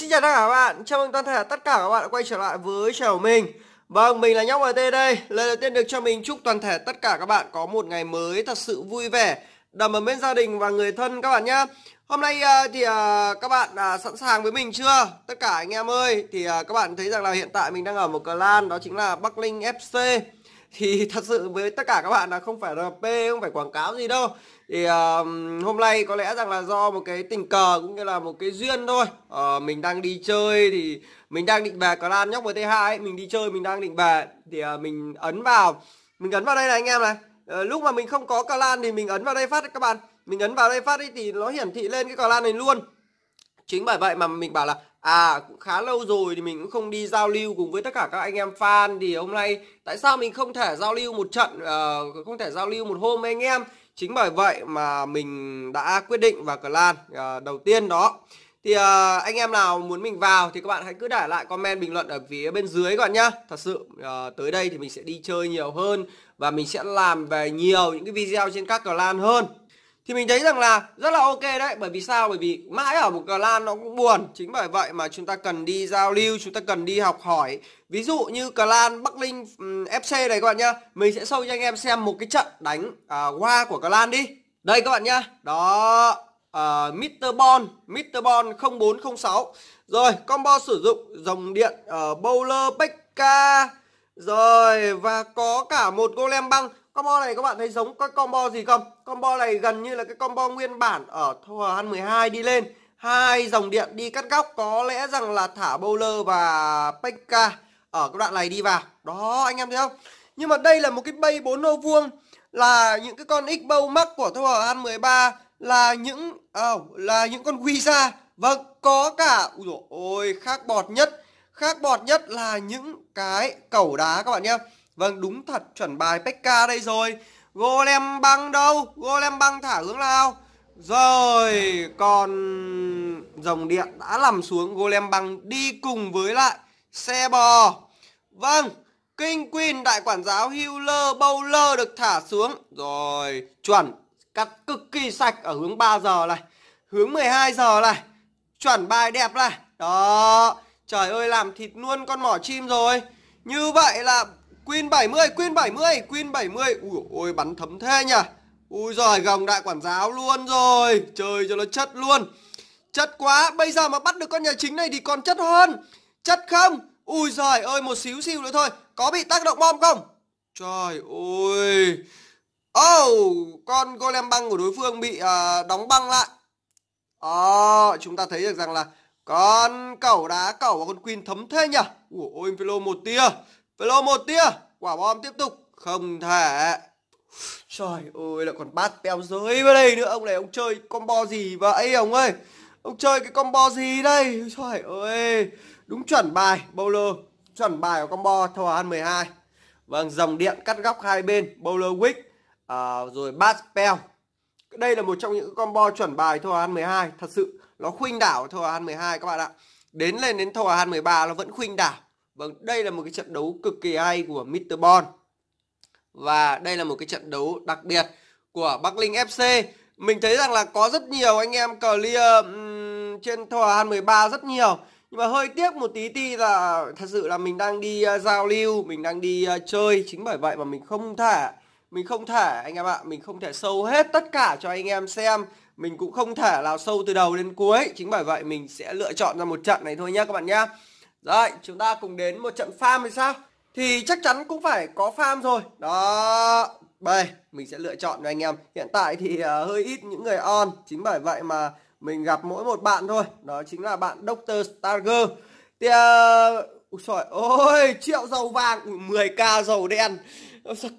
Xin chào tất cả các bạn, chào mừng toàn thể tất cả các bạn đã quay trở lại với chào mình Vâng, mình là Nhóc MT đây Lời đầu tiên được cho mình chúc toàn thể tất cả các bạn có một ngày mới thật sự vui vẻ Đầm ấm bên gia đình và người thân các bạn nhé Hôm nay ờ, thì ờ, các bạn ờ, sẵn sàng với mình chưa? Tất cả anh em ơi, thì các bạn thấy rằng là hiện tại mình đang ở một clan đó chính là Bắc Linh FC Thì thật sự với tất cả các bạn là không phải rp không phải quảng cáo gì đâu thì uh, hôm nay có lẽ rằng là do một cái tình cờ cũng như là một cái duyên thôi uh, mình đang đi chơi thì mình đang định về có lan nhóc với t hai mình đi chơi mình đang định về thì uh, mình ấn vào mình ấn vào đây này anh em này uh, lúc mà mình không có cờ lan thì mình ấn vào đây phát đấy các bạn mình ấn vào đây phát ấy thì nó hiển thị lên cái cờ lan này luôn chính bởi vậy mà mình bảo là à cũng khá lâu rồi thì mình cũng không đi giao lưu cùng với tất cả các anh em fan thì hôm nay tại sao mình không thể giao lưu một trận uh, không thể giao lưu một hôm với anh em Chính bởi vậy mà mình đã quyết định vào clan uh, đầu tiên đó. Thì uh, anh em nào muốn mình vào thì các bạn hãy cứ để lại comment bình luận ở phía bên dưới các bạn nhá. Thật sự uh, tới đây thì mình sẽ đi chơi nhiều hơn và mình sẽ làm về nhiều những cái video trên các clan hơn thì mình thấy rằng là rất là ok đấy bởi vì sao bởi vì mãi ở một clan nó cũng buồn chính bởi vậy mà chúng ta cần đi giao lưu chúng ta cần đi học hỏi ví dụ như clan bắc linh um, fc này các bạn nhá mình sẽ show cho anh em xem một cái trận đánh uh, qua của clan đi đây các bạn nhá đó uh, ờ, Mr. Bon Mr. Bon 0406 rồi combo sử dụng dòng điện uh, bowler Pekka rồi và có cả một golem băng Combo này các bạn thấy giống các combo gì không? Combo này gần như là cái combo nguyên bản ở H12 đi lên. Hai dòng điện đi cắt góc có lẽ rằng là thả bowler và Penka ở cái đoạn này đi vào. Đó anh em thấy không? Nhưng mà đây là một cái bay bốn ô vuông là những cái con x bow mắc của TH13 là những à, là những con Guisa. và vâng, có cả ui dồi ôi, khác bọt nhất. Khác bọt nhất là những cái cẩu đá các bạn nhé Vâng đúng thật chuẩn bài Pekka đây rồi Golem băng đâu Golem băng thả hướng nào Rồi còn Dòng điện đã nằm xuống Golem băng đi cùng với lại Xe bò Vâng King Queen đại quản giáo Hewler Bowler được thả xuống Rồi chuẩn Cắt cực kỳ sạch ở hướng 3 giờ này Hướng 12 giờ này Chuẩn bài đẹp này Đó Trời ơi làm thịt luôn con mỏ chim rồi Như vậy là Queen 70, Queen 70, Queen 70. Ui ôi bắn thấm thế nhỉ. Ui giời gồng đại quản giáo luôn rồi. Chơi cho nó chất luôn. Chất quá, bây giờ mà bắt được con nhà chính này thì còn chất hơn. Chất không? Ui giời ơi, một xíu xíu nữa thôi. Có bị tác động bom không? Trời ơi. Oh, con golem băng của đối phương bị à, đóng băng lại. Ờ, oh, chúng ta thấy được rằng là con cẩu đá cẩu và con queen thấm thế nhỉ? Ủa ôi, Impilo một tia. Velo một tia Quả bom tiếp tục Không thể Trời ơi lại còn bát teo dưới vào đây nữa Ông này ông chơi combo gì vậy ông ơi Ông chơi cái combo gì đây Trời ơi Đúng chuẩn bài bowler Chuẩn bài của combo thầu ăn 12 Vâng dòng điện cắt góc hai bên Bowler wick à, Rồi bát spell Đây là một trong những combo chuẩn bài thầu ăn 12 Thật sự nó khuynh đảo thầu ăn 12 các bạn ạ Đến lên đến thầu ăn 13 nó vẫn khuynh đảo Vâng, đây là một cái trận đấu cực kỳ hay của Mr. Bon. Và đây là một cái trận đấu đặc biệt của Bắc Linh FC. Mình thấy rằng là có rất nhiều anh em clear um, trên Thoàn 13 rất nhiều. Nhưng mà hơi tiếc một tí ti là thật sự là mình đang đi uh, giao lưu, mình đang đi uh, chơi. Chính bởi vậy mà mình không thể, mình không thể anh em ạ, mình không thể sâu hết tất cả cho anh em xem. Mình cũng không thể nào sâu từ đầu đến cuối. Chính bởi vậy mình sẽ lựa chọn ra một trận này thôi nhá các bạn nhá. Đấy, chúng ta cùng đến một trận farm thì sao? Thì chắc chắn cũng phải có farm rồi. Đó. Đây, mình sẽ lựa chọn cho anh em. Hiện tại thì uh, hơi ít những người on, chính bởi vậy mà mình gặp mỗi một bạn thôi. Đó chính là bạn doctor Starger. Thì uh, Úi ôi, triệu dầu vàng, ui, 10k dầu đen.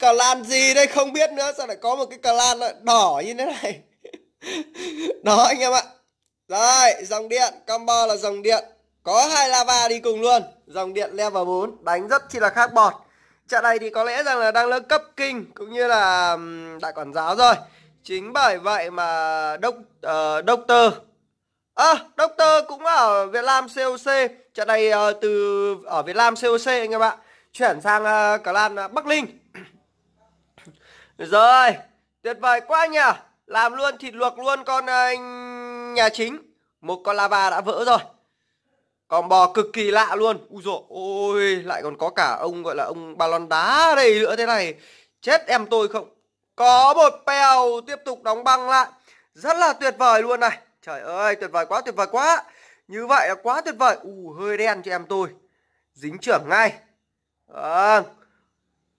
Sao lan gì đây không biết nữa, sao lại có một cái cà lan đỏ như thế này. Đó anh em ạ. đây dòng điện, combo là dòng điện. Có hai lava đi cùng luôn. Dòng điện level 4 đánh rất chi là khác bọt. Trận này thì có lẽ rằng là đang nâng cấp kinh cũng như là đại quản giáo rồi. Chính bởi vậy mà đốc uh, doctor Ơ, à, Doctor cũng ở Việt Nam COC. Trận này uh, từ ở Việt Nam COC anh em ạ, chuyển sang uh, ờ, clan uh, Bắc Ninh. Rồi, tuyệt vời quá nhỉ. Làm luôn thịt luộc luôn con uh, nhà chính. Một con lava đã vỡ rồi. Combo cực kỳ lạ luôn. Ui dồi, ôi, lại còn có cả ông gọi là ông ba lon đá đây nữa thế này. Chết em tôi không. Có một pèo tiếp tục đóng băng lại. Rất là tuyệt vời luôn này. Trời ơi, tuyệt vời quá, tuyệt vời quá. Như vậy là quá tuyệt vời. Ù, hơi đen cho em tôi. Dính trưởng ngay. À,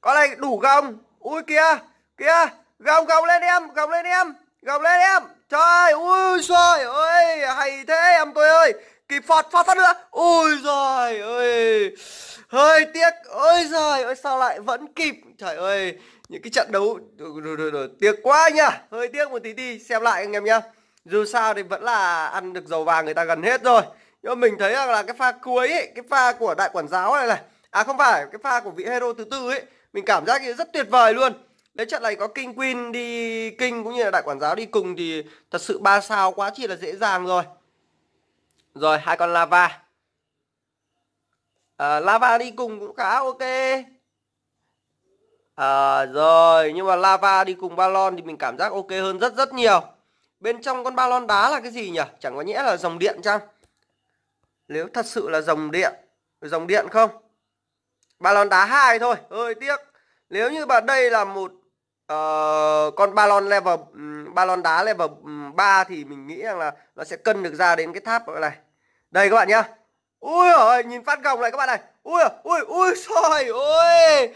có này đủ không? Ui kia kia Gồng, gồng lên em, gồng lên em. Gồng lên em. Trời ui, trời ơi, hay thế em tôi ơi kịp phạt phát phát nữa ôi giời ơi hơi tiếc ôi giời ơi sao lại vẫn kịp trời ơi những cái trận đấu tiếc quá nhá hơi tiếc một tí đi xem lại anh em nhá dù sao thì vẫn là ăn được dầu vàng người ta gần hết rồi nhưng mình thấy rằng là cái pha cuối ấy, cái pha của đại quản giáo này này à không phải cái pha của vị hero thứ tư ấy mình cảm giác thì rất tuyệt vời luôn đấy trận này có king queen đi kinh cũng như là đại quản giáo đi cùng thì thật sự ba sao quá chỉ là dễ dàng rồi rồi hai con lava à, lava đi cùng cũng khá ok à, rồi nhưng mà lava đi cùng balon thì mình cảm giác ok hơn rất rất nhiều bên trong con balon đá là cái gì nhỉ chẳng có nhẽ là dòng điện chăng nếu thật sự là dòng điện dòng điện không balon đá hai thôi hơi tiếc nếu như mà đây là một uh, con balon level um, balon đá level um, 3 thì mình nghĩ rằng là nó sẽ cân được ra đến cái tháp này đây các bạn nhá ui ơi nhìn phát gồng này các bạn này ui ui ui soi ôi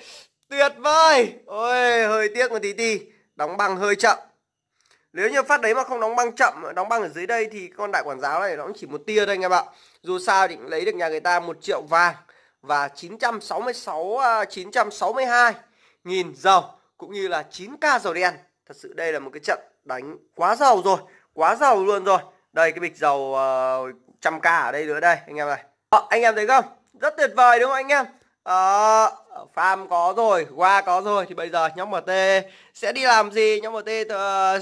tuyệt vời ôi hơi tiếc một tí tí đóng băng hơi chậm nếu như phát đấy mà không đóng băng chậm đóng băng ở dưới đây thì con đại quản giáo này nó cũng chỉ một tia thôi anh em ạ dù sao định lấy được nhà người ta một triệu vàng và 966 962 à, nghìn dầu cũng như là 9k dầu đen thật sự đây là một cái trận đánh quá giàu rồi quá giàu luôn rồi đây cái bịch dầu uh, 100k ở đây nữa đây anh em này à, ờ, anh em thấy không rất tuyệt vời đúng không anh em à, farm có rồi qua có rồi thì bây giờ nhóm mt sẽ đi làm gì nhóm mt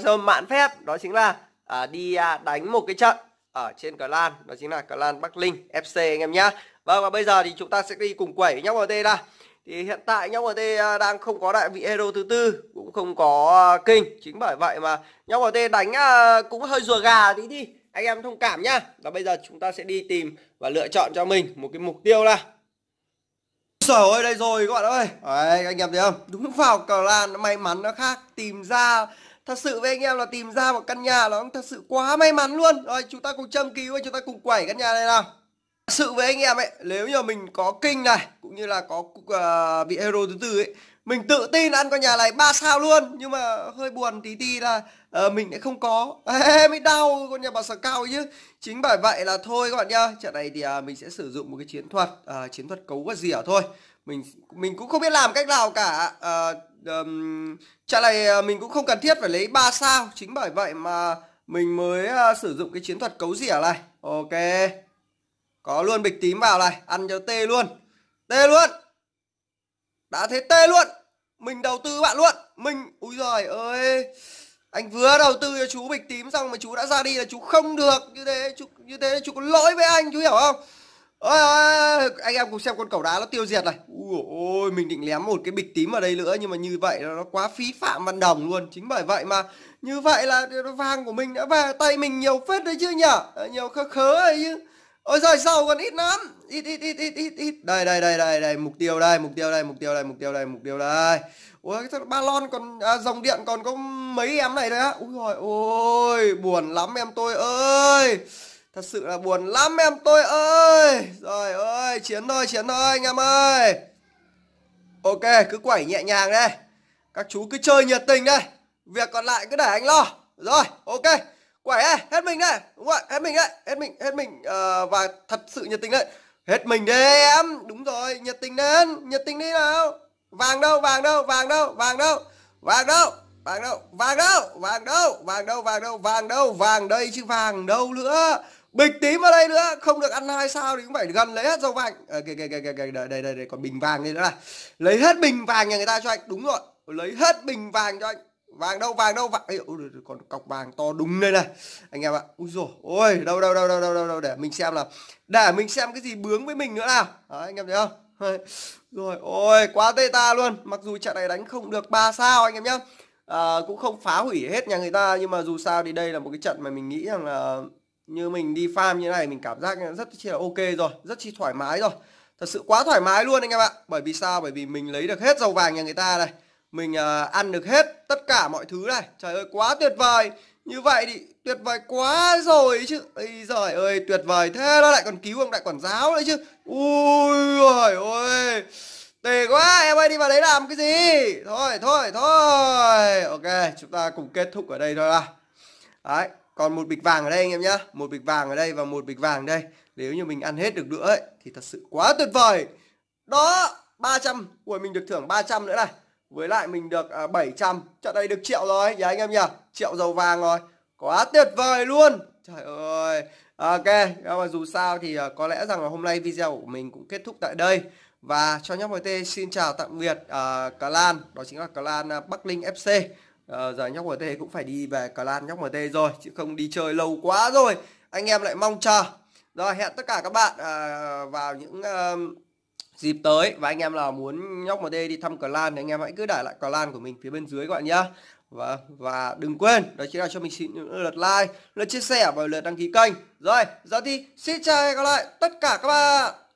dơm ờ, mạn phép đó chính là à, đi à, đánh một cái trận ở trên clan đó chính là clan bắc linh fc anh em nhá vâng và bây giờ thì chúng ta sẽ đi cùng quẩy nhóm mt ra thì hiện tại nhóm MT à, đang không có đại vị hero thứ tư cũng không có à, kinh chính bởi vậy mà nhóm MT đánh à, cũng hơi rùa gà tí đi anh em thông cảm nhá và bây giờ chúng ta sẽ đi tìm và lựa chọn cho mình một cái mục tiêu là Trời ơi đây rồi các bạn ơi Đấy, anh em thấy không đúng vào cờ lan may mắn nó khác tìm ra thật sự với anh em là tìm ra một căn nhà nó thật sự quá may mắn luôn rồi chúng ta cùng châm cứu và chúng ta cùng quẩy căn nhà này nào sự với anh em ấy nếu như mình có kinh này cũng như là có uh, bị ờ, hero thứ tư ấy mình tự tin ăn con nhà này ba sao luôn nhưng mà hơi buồn tí tí là uh, mình lại không có mới đau con nhà bà sở cao chứ chính bởi vậy là thôi các bạn nhá trận này thì uh, mình sẽ sử dụng một cái chiến thuật uh, chiến thuật cấu và rỉa thôi mình mình cũng không biết làm cách nào cả uh, um, trận này uh, mình cũng không cần thiết phải lấy ba sao chính bởi vậy mà mình mới uh, sử dụng cái chiến thuật cấu rỉa này ok có luôn bịch tím vào này Ăn cho tê luôn Tê luôn Đã thế tê luôn Mình đầu tư bạn luôn Mình Úi giời ơi Anh vừa đầu tư cho chú bịch tím xong mà chú đã ra đi là chú không được Như thế chú, như thế chú có lỗi với anh chú hiểu không Ôi, ôi, anh em cùng xem con cẩu đá nó tiêu diệt này Ui ôi, mình định lém một cái bịch tím vào đây nữa Nhưng mà như vậy nó quá phí phạm văn đồng luôn Chính bởi vậy mà Như vậy là vàng của mình đã về tay mình nhiều phết đấy chứ nhỉ ờ, Nhiều khớ khớ đấy chứ ôi giời giàu còn ít lắm ít ít ít ít ít ít đây đây đây đây đây mục tiêu đây mục tiêu đây mục tiêu đây mục tiêu đây mục tiêu đây ôi ba lon còn à, dòng điện còn có mấy em này đấy á ui rồi ôi buồn lắm em tôi ơi thật sự là buồn lắm em tôi ơi rồi ơi chiến thôi chiến thôi anh em ơi ok cứ quẩy nhẹ nhàng đây các chú cứ chơi nhiệt tình đây việc còn lại cứ để anh lo rồi ok quẩy ấy, hết mình đấy đúng rồi hết mình đấy hết mình hết mình à, và thật sự nhiệt tình đấy hết mình đi em đúng rồi nhiệt tình lên nhiệt tình đi nào vàng đâu vàng đâu vàng đâu vàng đâu vàng đâu vàng đâu vàng đâu vàng đâu vàng đâu vàng đâu vàng đâu vàng đây chứ vàng đâu nữa bịch tím vào đây nữa không được ăn hai sao thì cũng phải gần lấy hết dầu vàng à, kìa, kìa, kìa, kìa, đây, đây đây đây còn bình vàng đây nữa này lấy hết bình vàng nhà người ta cho anh đúng rồi lấy hết bình vàng cho anh vàng đâu vàng đâu vàng Ê, còn cọc vàng to đúng đây này anh em ạ ui rồi ôi đâu đâu đâu đâu đâu đâu để mình xem là để mình xem cái gì bướng với mình nữa nào Đấy, anh em thấy không rồi ôi quá tê ta luôn mặc dù trận này đánh không được ba sao anh em nhá à, cũng không phá hủy hết nhà người ta nhưng mà dù sao thì đây là một cái trận mà mình nghĩ rằng là như mình đi farm như này mình cảm giác rất chi là ok rồi rất chi thoải mái rồi thật sự quá thoải mái luôn anh em ạ bởi vì sao bởi vì mình lấy được hết dầu vàng nhà người ta này mình uh, ăn được hết tất cả mọi thứ này trời ơi quá tuyệt vời như vậy thì tuyệt vời quá rồi chứ ây giời ơi tuyệt vời thế nó lại còn cứu ông đại quản giáo đấy chứ ui ôi ơi tệ quá em ơi đi vào đấy làm cái gì thôi thôi thôi ok chúng ta cùng kết thúc ở đây thôi à đấy còn một bịch vàng ở đây anh em nhá một bịch vàng ở đây và một bịch vàng ở đây nếu như mình ăn hết được nữa ấy, thì thật sự quá tuyệt vời đó 300 của mình được thưởng 300 nữa này với lại mình được à, 700 trận này được triệu rồi nhỉ dạ anh em nhỉ triệu dầu vàng rồi quá tuyệt vời luôn trời ơi à, ok nhưng dạ, mà dù sao thì à, có lẽ rằng là hôm nay video của mình cũng kết thúc tại đây và cho nhóc tê xin chào tạm biệt à, cà lan đó chính là cà lan à, bắc linh fc à, ờ, giờ nhóc tê cũng phải đi về cà lan nhóc tê rồi chứ không đi chơi lâu quá rồi anh em lại mong chờ rồi hẹn tất cả các bạn à, vào những à, dịp tới và anh em nào muốn nhóc MD đi thăm clan thì anh em hãy cứ để lại clan của mình phía bên dưới các bạn nhá và và đừng quên đó chính là cho mình xin lượt like lượt chia sẻ và lượt đăng ký kênh rồi giờ thì xin chào các hẹn lại tất cả các bạn